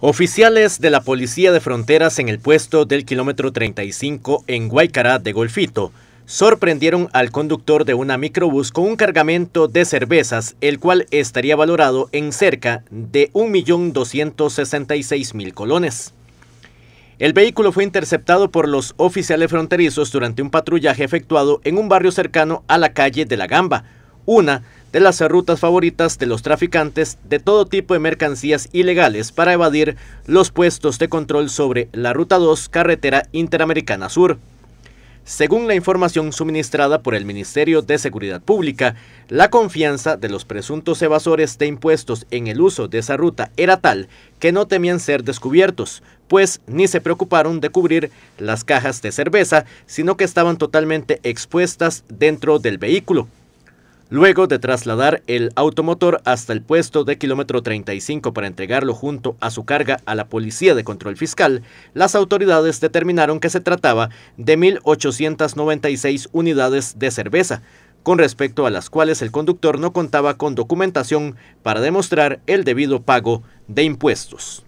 Oficiales de la Policía de Fronteras en el puesto del kilómetro 35 en Guaycará de Golfito sorprendieron al conductor de una microbús con un cargamento de cervezas, el cual estaría valorado en cerca de 1.266.000 colones. El vehículo fue interceptado por los oficiales fronterizos durante un patrullaje efectuado en un barrio cercano a la calle de La Gamba, una de las rutas favoritas de los traficantes de todo tipo de mercancías ilegales para evadir los puestos de control sobre la Ruta 2 Carretera Interamericana Sur. Según la información suministrada por el Ministerio de Seguridad Pública, la confianza de los presuntos evasores de impuestos en el uso de esa ruta era tal que no temían ser descubiertos, pues ni se preocuparon de cubrir las cajas de cerveza, sino que estaban totalmente expuestas dentro del vehículo luego de trasladar el automotor hasta el puesto de kilómetro 35 para entregarlo junto a su carga a la Policía de Control Fiscal, las autoridades determinaron que se trataba de 1.896 unidades de cerveza, con respecto a las cuales el conductor no contaba con documentación para demostrar el debido pago de impuestos.